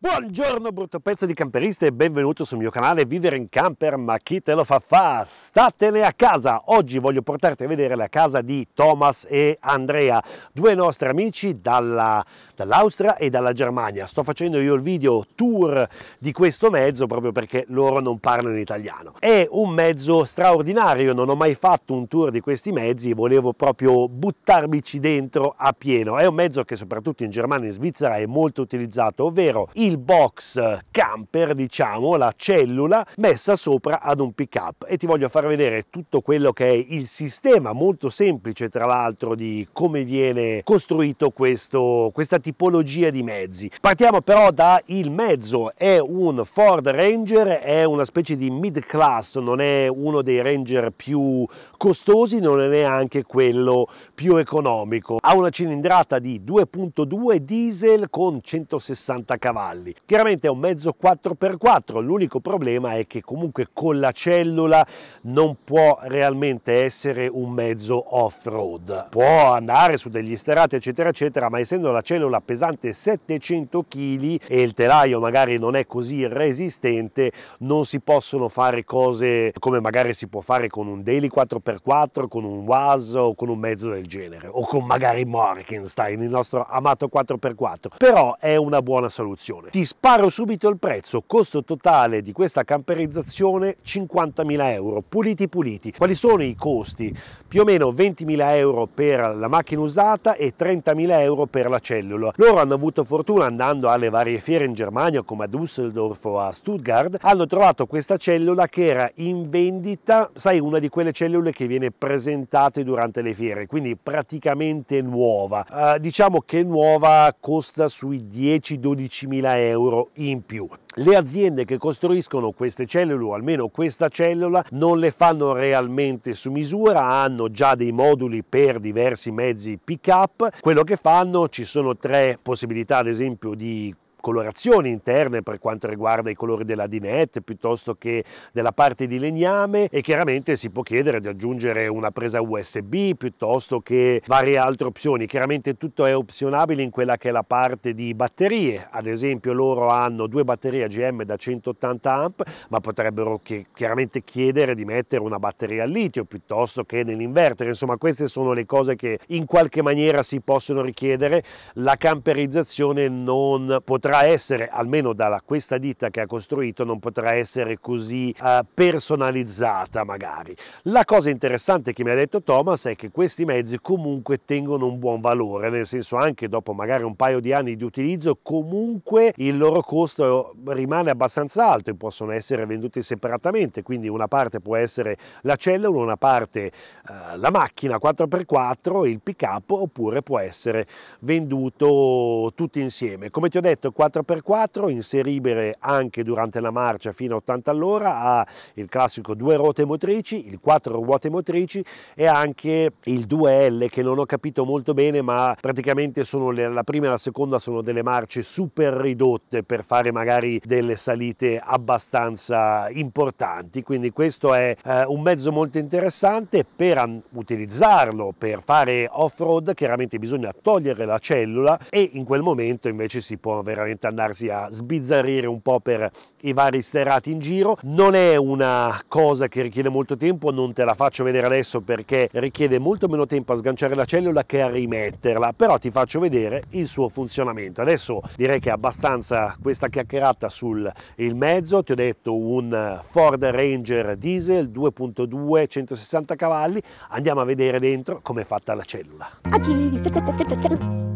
Buongiorno brutto pezzo di camperista e benvenuto sul mio canale Vivere in Camper, ma chi te lo fa fa? Statene a casa! Oggi voglio portarti a vedere la casa di Thomas e Andrea, due nostri amici dalla, dall'Austria e dalla Germania. Sto facendo io il video tour di questo mezzo proprio perché loro non parlano in italiano. È un mezzo straordinario, non ho mai fatto un tour di questi mezzi, volevo proprio buttarmici dentro a pieno. È un mezzo che soprattutto in Germania e in Svizzera è molto utilizzato, ovvero i il box camper, diciamo, la cellula messa sopra ad un pick up e ti voglio far vedere tutto quello che è il sistema molto semplice tra l'altro di come viene costruito questo, questa tipologia di mezzi. Partiamo però dal mezzo, è un Ford Ranger, è una specie di mid class, non è uno dei Ranger più costosi, non è neanche quello più economico. Ha una cilindrata di 2.2 diesel con 160 cavalli cavalli. Chiaramente è un mezzo 4x4, l'unico problema è che comunque con la cellula non può realmente essere un mezzo off-road. Può andare su degli sterati eccetera eccetera, ma essendo la cellula pesante 700 kg e il telaio magari non è così resistente, non si possono fare cose come magari si può fare con un Daily 4x4, con un WAS o con un mezzo del genere, o con magari Morkenstein, il nostro amato 4x4, però è una buona soluzione. 9. Ti sparo subito il prezzo, costo totale di questa camperizzazione 50.000 euro, puliti puliti. Quali sono i costi? Più o meno 20.000 euro per la macchina usata e 30.000 euro per la cellula. Loro hanno avuto fortuna andando alle varie fiere in Germania come a Düsseldorf o a Stuttgart, hanno trovato questa cellula che era in vendita, sai una di quelle cellule che viene presentata durante le fiere, quindi praticamente nuova. Uh, diciamo che nuova costa sui 10-12.000 euro euro in più. Le aziende che costruiscono queste cellule o almeno questa cellula non le fanno realmente su misura, hanno già dei moduli per diversi mezzi pick up. Quello che fanno ci sono tre possibilità ad esempio di colorazioni interne per quanto riguarda i colori della dinette piuttosto che della parte di legname e chiaramente si può chiedere di aggiungere una presa USB piuttosto che varie altre opzioni. Chiaramente tutto è opzionabile in quella che è la parte di batterie, ad esempio loro hanno due batterie AGM da 180 amp ma potrebbero chiaramente chiedere di mettere una batteria al litio piuttosto che nell'inverter, insomma queste sono le cose che in qualche maniera si possono richiedere, la camperizzazione non potrà potrà essere, almeno da questa ditta che ha costruito, non potrà essere così eh, personalizzata magari. La cosa interessante che mi ha detto Thomas è che questi mezzi comunque tengono un buon valore, nel senso anche dopo magari un paio di anni di utilizzo comunque il loro costo rimane abbastanza alto e possono essere venduti separatamente, quindi una parte può essere la cellula, una parte eh, la macchina 4x4, il pick up oppure può essere venduto tutti insieme. Come ti ho detto 4x4 inseribile anche durante la marcia fino a 80 all'ora, ha il classico due ruote motrici, il quattro ruote motrici e anche il 2L che non ho capito molto bene ma praticamente sono le, la prima e la seconda sono delle marce super ridotte per fare magari delle salite abbastanza importanti quindi questo è eh, un mezzo molto interessante per utilizzarlo per fare off road chiaramente bisogna togliere la cellula e in quel momento invece si può veramente sicuramente andarsi a sbizzarrire un po' per i vari sterati in giro. Non è una cosa che richiede molto tempo, non te la faccio vedere adesso perché richiede molto meno tempo a sganciare la cellula che a rimetterla, però ti faccio vedere il suo funzionamento. Adesso direi che è abbastanza questa chiacchierata sul mezzo, ti ho detto un Ford Ranger diesel 2.2 160 cavalli, andiamo a vedere dentro come è fatta la cellula. Ah,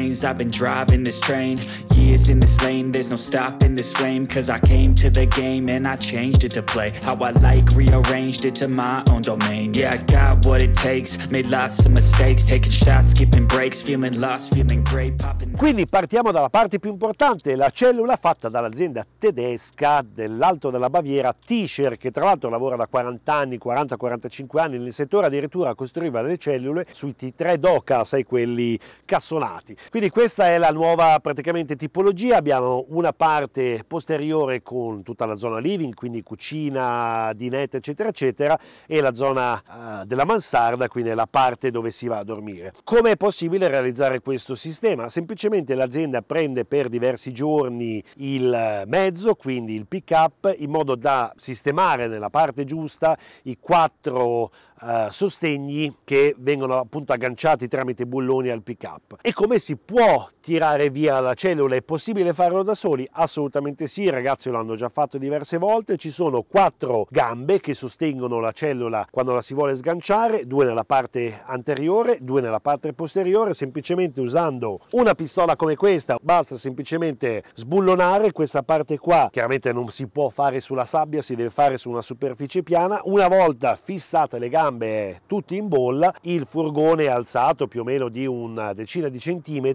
lanes I've been driving this train Years in this lane There's no stopping this flame Cause I came to the game And I changed it to play How I like Rearranged it to my own domain Yeah, I got what it takes Made lots of mistakes Taking shots, skipping breaks Feeling lost, feeling great popping... Quindi partiamo dalla parte più importante La cellula fatta dall'azienda tedesca Dell'Alto della Baviera T-Shirt Che tra l'altro lavora da 40 anni 40-45 anni nel settore Addirittura costruiva delle cellule sui T3 DOCA Sai quelli cassonati quindi questa è la nuova praticamente tipologia, abbiamo una parte posteriore con tutta la zona living, quindi cucina, dinette eccetera eccetera e la zona eh, della mansarda, quindi la parte dove si va a dormire. Come è possibile realizzare questo sistema? Semplicemente l'azienda prende per diversi giorni il mezzo, quindi il pick up, in modo da sistemare nella parte giusta i quattro eh, sostegni che vengono appunto agganciati tramite bulloni al pick up. E come si può tirare via la cellula, è possibile farlo da soli? Assolutamente sì, i ragazzi lo hanno già fatto diverse volte, ci sono quattro gambe che sostengono la cellula quando la si vuole sganciare, due nella parte anteriore, due nella parte posteriore, semplicemente usando una pistola come questa, basta semplicemente sbullonare questa parte qua, chiaramente non si può fare sulla sabbia, si deve fare su una superficie piana, una volta fissate le gambe tutte in bolla, il furgone è alzato più o meno di una decina di centimetri,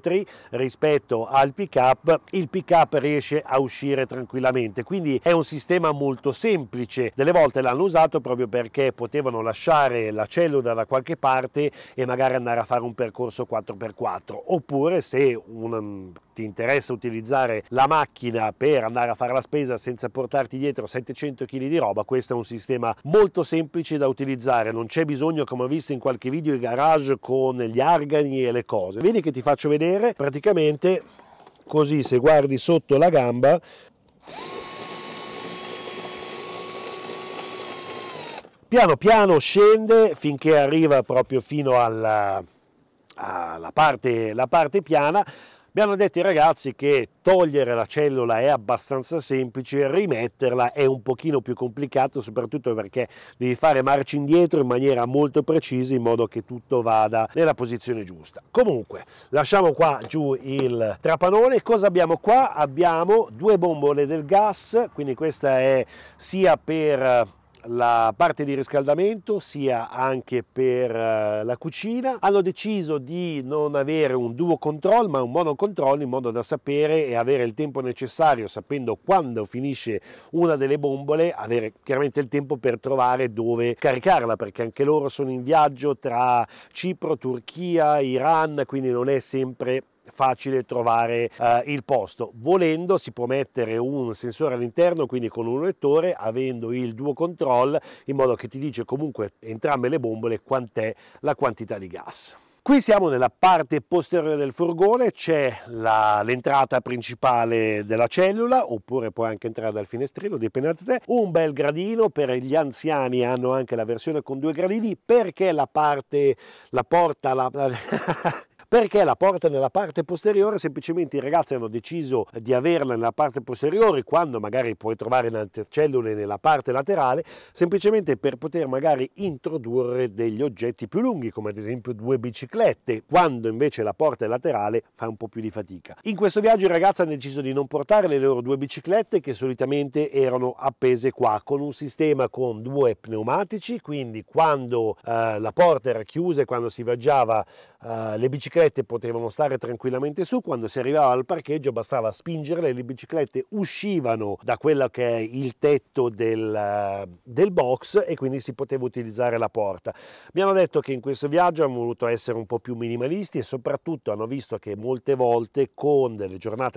rispetto al pick up, il pick up riesce a uscire tranquillamente. Quindi è un sistema molto semplice. Delle volte l'hanno usato proprio perché potevano lasciare la cellula da qualche parte e magari andare a fare un percorso 4x4 oppure se un, mm, ti interessa utilizzare la macchina per andare a fare la spesa senza portarti dietro 700 kg di roba, questo è un sistema molto semplice da utilizzare, non c'è bisogno come ho visto in qualche video i garage con gli argani e le cose. Vedi che ti faccio vedere vedere praticamente così se guardi sotto la gamba piano piano scende finché arriva proprio fino alla, alla parte, parte piana mi hanno detto i ragazzi che togliere la cellula è abbastanza semplice, rimetterla è un pochino più complicato, soprattutto perché devi fare marci indietro in maniera molto precisa in modo che tutto vada nella posizione giusta. Comunque, lasciamo qua giù il trapanone. Cosa abbiamo qua? Abbiamo due bombole del gas, quindi questa è sia per eh, la parte di riscaldamento sia anche per eh, la cucina. Hanno deciso di non avere un duo control ma un mono control in modo da sapere e avere il tempo necessario, sapendo quando finisce una delle bombole, avere chiaramente il tempo per trovare dove caricarla perché anche loro sono in viaggio tra Cipro, Turchia, Iran, quindi non è sempre facile trovare eh, il posto. Volendo si può mettere un sensore all'interno, quindi con un lettore, avendo il duo control in modo che ti dice comunque entrambe le bombole quant'è la quantità di gas. Qui siamo nella parte posteriore del furgone, c'è l'entrata principale della cellula, oppure puoi anche entrare dal finestrino, dipende da te. Un bel gradino, per gli anziani hanno anche la versione con due gradini, perché la parte, la porta, la... Perché la porta nella parte posteriore? Semplicemente i ragazzi hanno deciso di averla nella parte posteriore quando magari puoi trovare altre cellule nella parte laterale, semplicemente per poter magari introdurre degli oggetti più lunghi, come ad esempio due biciclette, quando invece la porta è laterale fa un po' più di fatica. In questo viaggio i ragazzi hanno deciso di non portare le loro due biciclette che solitamente erano appese qua con un sistema con due pneumatici, quindi quando eh, la porta era chiusa e quando si viaggiava eh, le biciclette biciclette potevano stare tranquillamente su, quando si arrivava al parcheggio bastava spingerle e le biciclette uscivano da quello che è il tetto del, eh, del box e quindi si poteva utilizzare la porta. Mi hanno detto che in questo viaggio hanno voluto essere un po' più minimalisti e soprattutto hanno visto che molte volte con delle giornate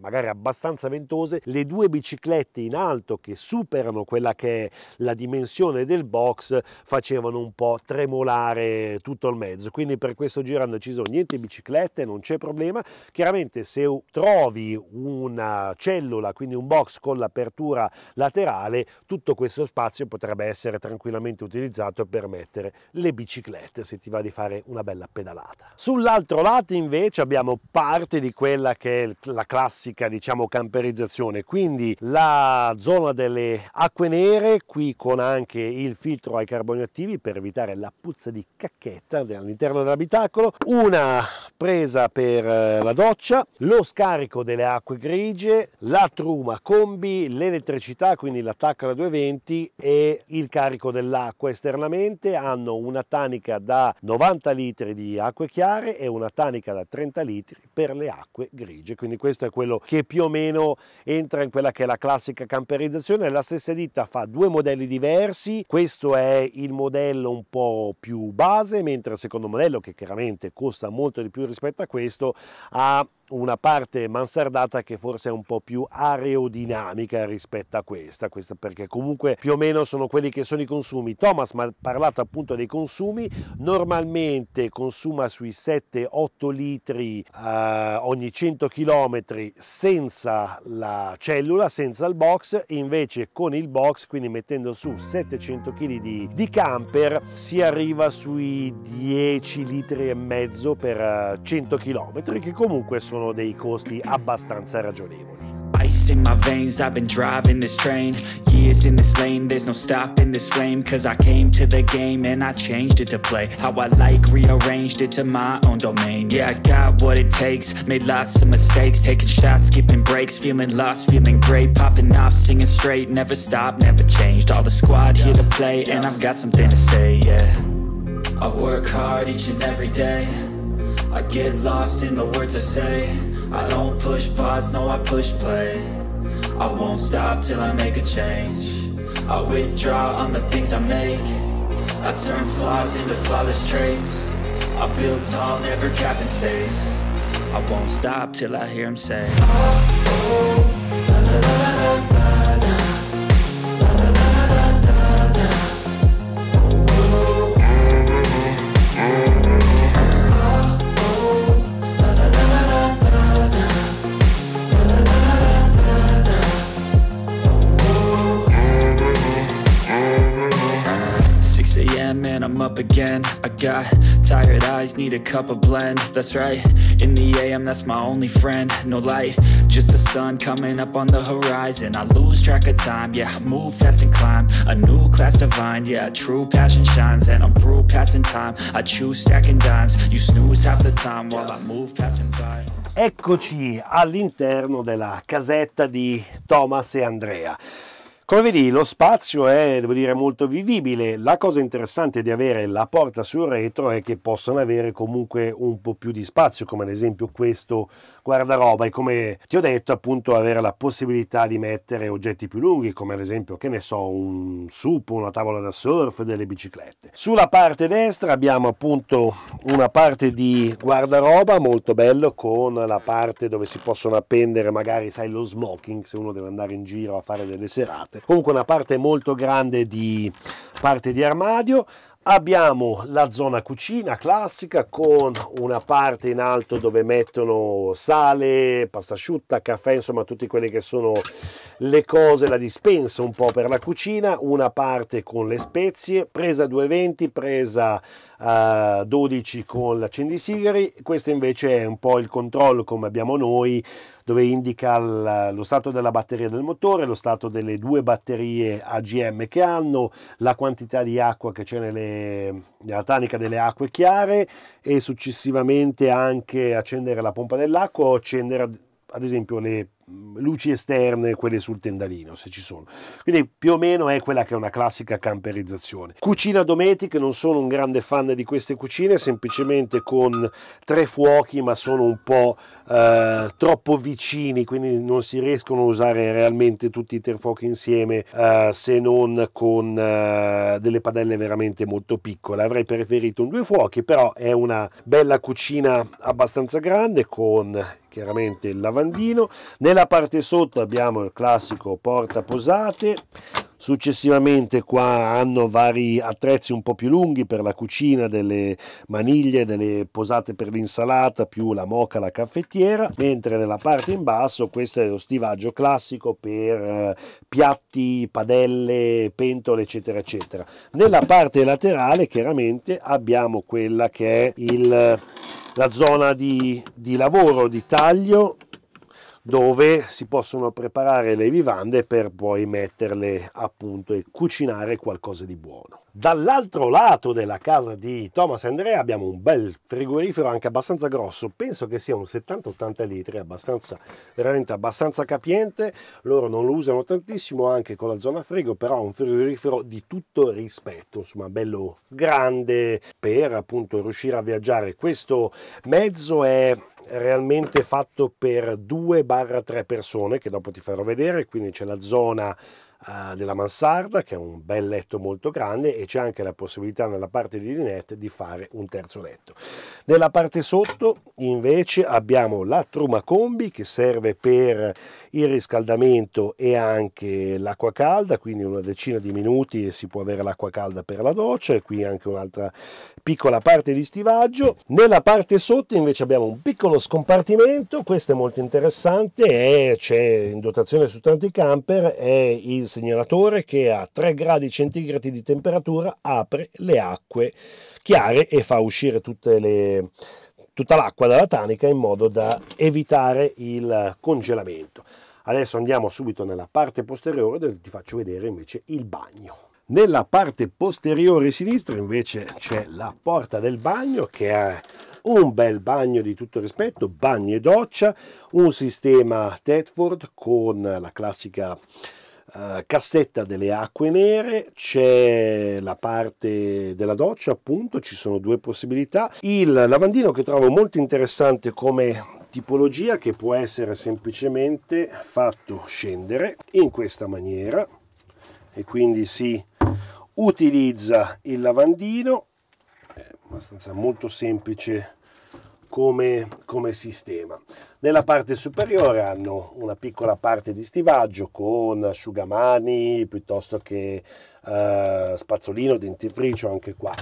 magari abbastanza ventose le due biciclette in alto che superano quella che è la dimensione del box facevano un po' tremolare tutto il mezzo quindi per questo giro hanno deciso niente anche biciclette, non c'è problema. Chiaramente se trovi una cellula, quindi un box con l'apertura laterale, tutto questo spazio potrebbe essere tranquillamente utilizzato per mettere le biciclette se ti va di fare una bella pedalata. Sull'altro lato invece abbiamo parte di quella che è la classica diciamo camperizzazione, quindi la zona delle acque nere, qui con anche il filtro ai carboni attivi per evitare la puzza di cacchetta all'interno dell'abitacolo, una presa per eh, la doccia, lo scarico delle acque grigie, la truma combi, l'elettricità, quindi l'attacco alla 220 e il carico dell'acqua esternamente. Hanno una tanica da 90 litri di acque chiare e una tanica da 30 litri per le acque grigie. Quindi questo è quello che più o meno entra in quella che è la classica camperizzazione. La stessa ditta fa due modelli diversi. Questo è il modello un po' più base, mentre il secondo modello, che chiaramente costa molto molto di più rispetto a questo, ha una parte mansardata che forse è un po' più aerodinamica rispetto a questa, questa perché comunque più o meno sono quelli che sono i consumi. Thomas mi ha parlato appunto dei consumi, normalmente consuma sui 7-8 litri eh, ogni 100 km senza la cellula, senza il box, invece con il box, quindi mettendo su 700 kg di, di camper, si arriva sui 10 litri e mezzo per per 100 km che comunque sono dei costi abbastanza ragionevoli. Ice in my veins, I've been driving this train Years in this lane, there's no stopping this flame Cause I came to the game and I changed it to play How I like, rearranged it to my own domain Yeah, I got what it takes, made lots of mistakes Taking shots, skipping breaks, feeling lost, feeling great Popping off, singing straight, never stopped, never changed All the squad here to play and I've got something to say, yeah I work hard each and every day I get lost in the words I say I don't push pause, no I push play I won't stop till I make a change I withdraw on the things I make I turn flaws into flawless traits I build tall, never capped in space I won't stop till I hear him say oh, oh. I'm up again I got tired eyes, need a cup of blend That's right, in the AM that's my only friend No light, just the sun coming up on the horizon I lose track of time, yeah, I move fast and climb A new class divine, yeah, true passion shines And I'm through passing time, I choose stacking dimes You snooze half the time while I move passing by Eccoci all'interno della casetta di Thomas e Andrea Come vedi lo spazio è dire, molto vivibile, la cosa interessante di avere la porta sul retro è che possano avere comunque un po' più di spazio come ad esempio questo guardaroba e come ti ho detto appunto avere la possibilità di mettere oggetti più lunghi come ad esempio che ne so un sup, una tavola da surf, delle biciclette. Sulla parte destra abbiamo appunto una parte di guardaroba molto bello con la parte dove si possono appendere magari sai lo smoking se uno deve andare in giro a fare delle serate. Comunque una parte molto grande di parte di armadio Abbiamo la zona cucina classica con una parte in alto dove mettono sale, pasta asciutta, caffè, insomma tutte quelle che sono le cose, la dispensa un po' per la cucina, una parte con le spezie, presa 220, presa 12 con l'accendisigari, questo invece è un po' il controllo come abbiamo noi dove indica lo stato della batteria del motore, lo stato delle due batterie AGM che hanno, la quantità di acqua che c'è nella tanica delle acque chiare e successivamente anche accendere la pompa dell'acqua o accendere ad esempio le Mm, luci esterne, quelle sul tendalino se ci sono. Quindi più o meno è quella che è una classica camperizzazione. Cucina Dometic, non sono un grande fan di queste cucine, semplicemente con tre fuochi ma sono un po' eh, troppo vicini, quindi non si riescono a usare realmente tutti i tre fuochi insieme eh, se non con eh, delle padelle veramente molto piccole. Avrei preferito un due fuochi, però è una bella cucina abbastanza grande con chiaramente il lavandino. Nella nella parte sotto abbiamo il classico porta posate, Successivamente qua hanno vari attrezzi un po' più lunghi per la cucina, delle maniglie, delle posate per l'insalata, più la moca, la caffettiera, mentre nella parte in basso questo è lo stivaggio classico per eh, piatti, padelle, pentole eccetera eccetera. Nella parte laterale chiaramente abbiamo quella che è il, la zona di, di lavoro, di taglio dove si possono preparare le vivande per poi metterle appunto e cucinare qualcosa di buono. Dall'altro lato della casa di Thomas Andrea abbiamo un bel frigorifero anche abbastanza grosso, penso che sia un 70-80 litri, abbastanza, veramente abbastanza capiente, loro non lo usano tantissimo anche con la zona frigo, però è un frigorifero di tutto rispetto, insomma bello grande per appunto riuscire a viaggiare. Questo mezzo è realmente fatto per 2-3 persone che dopo ti farò vedere, quindi c'è la zona della mansarda, che è un bel letto molto grande, e c'è anche la possibilità nella parte di dinette di fare un terzo letto. Nella parte sotto invece abbiamo la truma combi che serve per il riscaldamento e anche l'acqua calda, quindi una decina di minuti si può avere l'acqua calda per la doccia e qui anche un'altra piccola parte di stivaggio. Nella parte sotto invece abbiamo un piccolo scompartimento, questo è molto interessante, e c'è in dotazione su tanti camper, è il segnalatore che a 3 gradi centigradi di temperatura apre le acque chiare e fa uscire le, tutta l'acqua dalla tanica in modo da evitare il congelamento. Adesso andiamo subito nella parte posteriore dove ti faccio vedere invece il bagno. Nella parte posteriore sinistra invece c'è la porta del bagno che è un bel bagno di tutto rispetto, bagno e doccia, un sistema Tetford con la classica eh, cassetta delle acque nere, c'è la parte della doccia appunto, ci sono due possibilità. Il lavandino che trovo molto interessante come tipologia che può essere semplicemente fatto scendere in questa maniera e quindi si utilizza il lavandino, è abbastanza molto semplice come, come, sistema. Nella parte superiore hanno una piccola parte di stivaggio con asciugamani piuttosto che eh, spazzolino, dentifricio anche qua.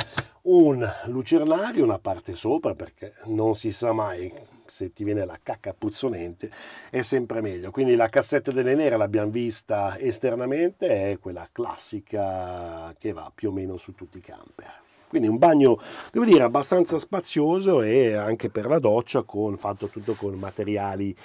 Un lucernario, una parte sopra perché non si sa mai se ti viene la cacca puzzolente è sempre meglio. Quindi la cassetta delle nere l'abbiamo vista esternamente, è quella classica che va più o meno su tutti i camper. Quindi un bagno, devo dire, abbastanza spazioso e anche per la doccia con, fatto tutto con materiali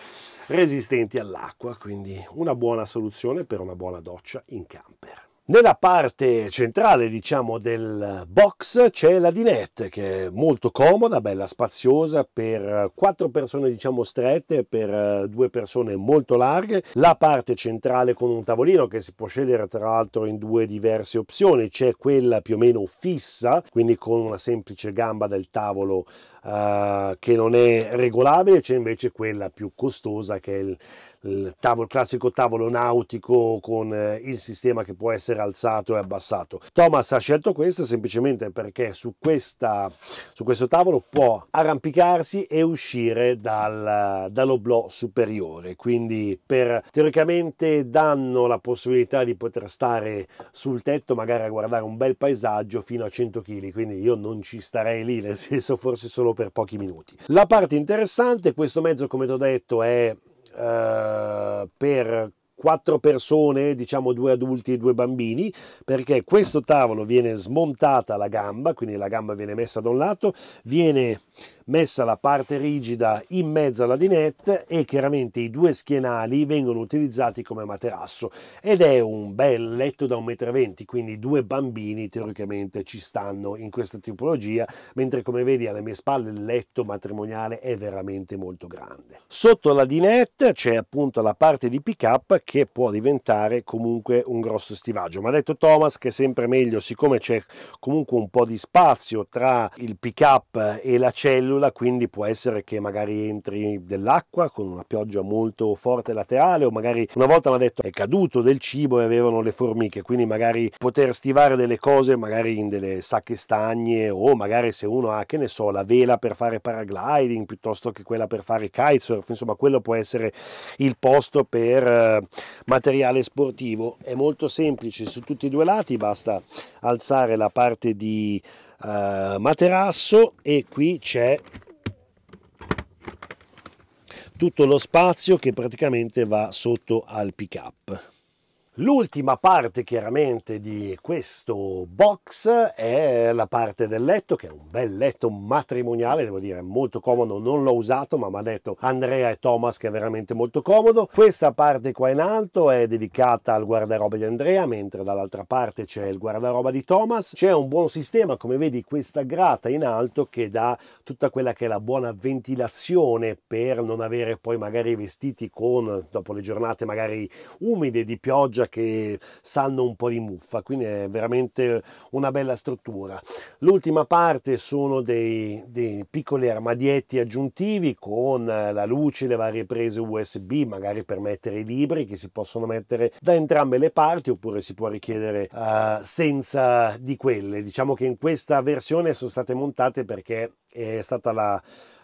resistenti all'acqua, quindi una buona soluzione per una buona doccia in camper. Nella parte centrale diciamo, del box c'è la dinette che è molto comoda, bella spaziosa per quattro persone diciamo, strette per due persone molto larghe. La parte centrale con un tavolino che si può scegliere tra l'altro in due diverse opzioni, c'è quella più o meno fissa, quindi con una semplice gamba del tavolo eh, che non è regolabile, c'è invece quella più costosa che è il il, tavolo, il classico tavolo nautico con eh, il sistema che può essere alzato e abbassato. Thomas ha scelto questo semplicemente perché su, questa, su questo tavolo può arrampicarsi e uscire dal, dall'oblò superiore, quindi per, teoricamente danno la possibilità di poter stare sul tetto magari a guardare un bel paesaggio fino a 100 kg, quindi io non ci starei lì, nel senso forse solo per pochi minuti. La parte interessante, questo mezzo come ti ho detto è eh, per quattro persone, diciamo due adulti e due bambini, perché questo tavolo viene smontata la gamba, quindi la gamba viene messa da un lato, viene messa la parte rigida in mezzo alla dinette e chiaramente i due schienali vengono utilizzati come materasso ed è un bel letto da 1,20 m, quindi due bambini teoricamente ci stanno in questa tipologia, mentre come vedi alle mie spalle il letto matrimoniale è veramente molto grande. Sotto la dinette c'è appunto la parte di pick up che può diventare comunque un grosso stivaggio. Ma ha detto Thomas che è sempre meglio, siccome c'è comunque un po' di spazio tra il pick up e la cellula, quindi può essere che magari entri dell'acqua con una pioggia molto forte laterale o magari una volta mi ha detto è caduto del cibo e avevano le formiche, quindi magari poter stivare delle cose magari in delle sacche stagne o magari se uno ha che ne so la vela per fare paragliding piuttosto che quella per fare kitesurf, insomma quello può essere il posto per eh, materiale sportivo. È molto semplice su tutti e due lati, basta alzare la parte di eh, materasso e qui c'è tutto lo spazio che praticamente va sotto al pick up L'ultima parte chiaramente di questo box è la parte del letto, che è un bel letto matrimoniale, devo dire, molto comodo, non l'ho usato, ma mi ha detto Andrea e Thomas che è veramente molto comodo. Questa parte qua in alto è dedicata al guardaroba di Andrea, mentre dall'altra parte c'è il guardaroba di Thomas. C'è un buon sistema, come vedi, questa grata in alto che dà tutta quella che è la buona ventilazione per non avere poi magari vestiti con, dopo le giornate magari umide di pioggia, che sanno un po' di muffa, quindi è veramente una bella struttura. L'ultima parte sono dei, dei piccoli armadietti aggiuntivi con la luce, le varie prese USB, magari per mettere i libri che si possono mettere da entrambe le parti oppure si può richiedere uh, senza di quelle. Diciamo che in questa versione sono state montate perché è stata la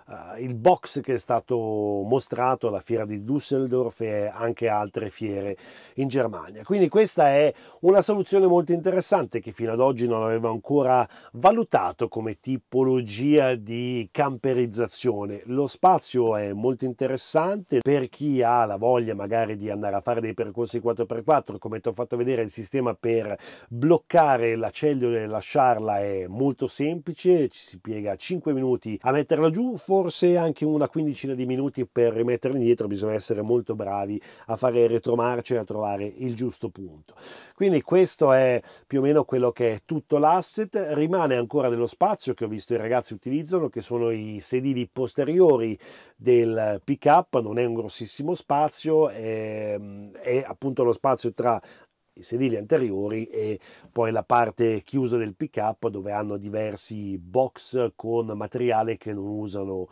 uh, il box che è stato mostrato alla fiera di Düsseldorf e anche altre fiere in Germania. Quindi questa è una soluzione molto interessante che fino ad oggi non avevo ancora valutato come tipologia di camperizzazione. Lo spazio è molto interessante per chi ha la voglia magari di andare a fare dei percorsi 4x4, come ti ho fatto vedere il sistema per bloccare la cellula e lasciarla è molto semplice, ci si piega 5 minuti a metterla giù, forse anche una quindicina di minuti per rimetterli indietro, bisogna essere molto bravi a fare retromarcia e a trovare il giusto punto. Quindi questo è più o meno quello che è tutto l'asset, rimane ancora dello spazio che ho visto i ragazzi utilizzano, che sono i sedili posteriori del pick up, non è un grossissimo spazio, è, ehm, è appunto lo spazio tra i sedili anteriori e poi la parte chiusa del pick up dove hanno diversi box con materiale che non usano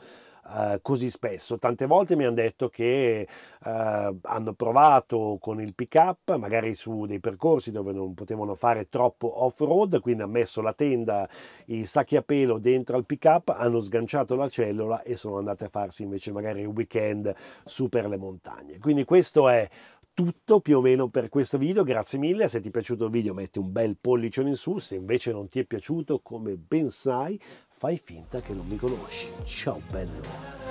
Uh, così spesso. Tante volte mi hanno detto che uh, hanno provato con il pick up, magari su dei percorsi dove non potevano fare troppo off-road, quindi hanno messo la tenda, i sacchi a pelo dentro al pick up, hanno sganciato la cellula e sono andate a farsi invece magari il weekend su per le montagne. Quindi questo è tutto più o meno per questo video, grazie mille, se ti è piaciuto il video metti un bel pollicione in su, se invece non ti è piaciuto come ben sai fai finta che non mi conosci, ciao bello!